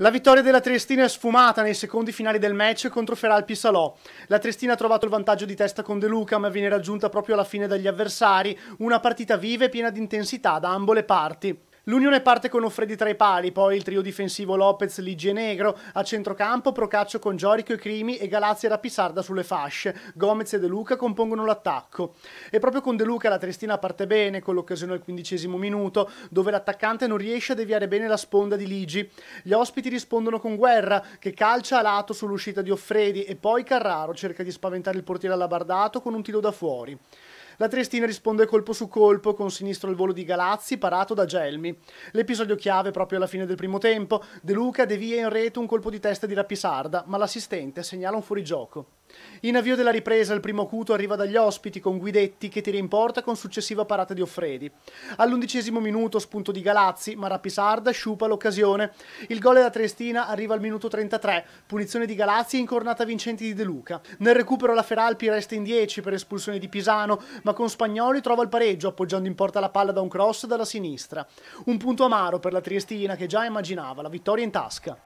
La vittoria della Triestina è sfumata nei secondi finali del match contro Feralpi Salò. La Triestina ha trovato il vantaggio di testa con De Luca, ma viene raggiunta proprio alla fine dagli avversari. Una partita viva e piena di intensità da ambo le parti. L'Unione parte con Offredi tra i pali, poi il trio difensivo Lopez, e Negro, a centrocampo Procaccio con Giorico e Crimi e Galazzi e Rapisarda sulle fasce. Gomez e De Luca compongono l'attacco. E proprio con De Luca la Tristina parte bene, con l'occasione al quindicesimo minuto, dove l'attaccante non riesce a deviare bene la sponda di Ligi. Gli ospiti rispondono con Guerra, che calcia a lato sull'uscita di Offredi e poi Carraro cerca di spaventare il portiere allabardato con un tiro da fuori. La Triestina risponde colpo su colpo con sinistro il volo di Galazzi parato da Gelmi. L'episodio chiave proprio alla fine del primo tempo, De Luca devia in rete un colpo di testa di Rapisarda, ma l'assistente segnala un fuorigioco. In avvio della ripresa il primo acuto arriva dagli ospiti con Guidetti che tira in porta con successiva parata di Offredi. All'undicesimo minuto spunto di Galazzi, ma Rapisarda sciupa l'occasione. Il gol della Triestina arriva al minuto 33, punizione di Galazzi e incornata vincente di De Luca. Nel recupero la Feralpi resta in 10 per espulsione di Pisano, ma con Spagnoli trova il pareggio appoggiando in porta la palla da un cross dalla sinistra. Un punto amaro per la Triestina che già immaginava la vittoria in tasca.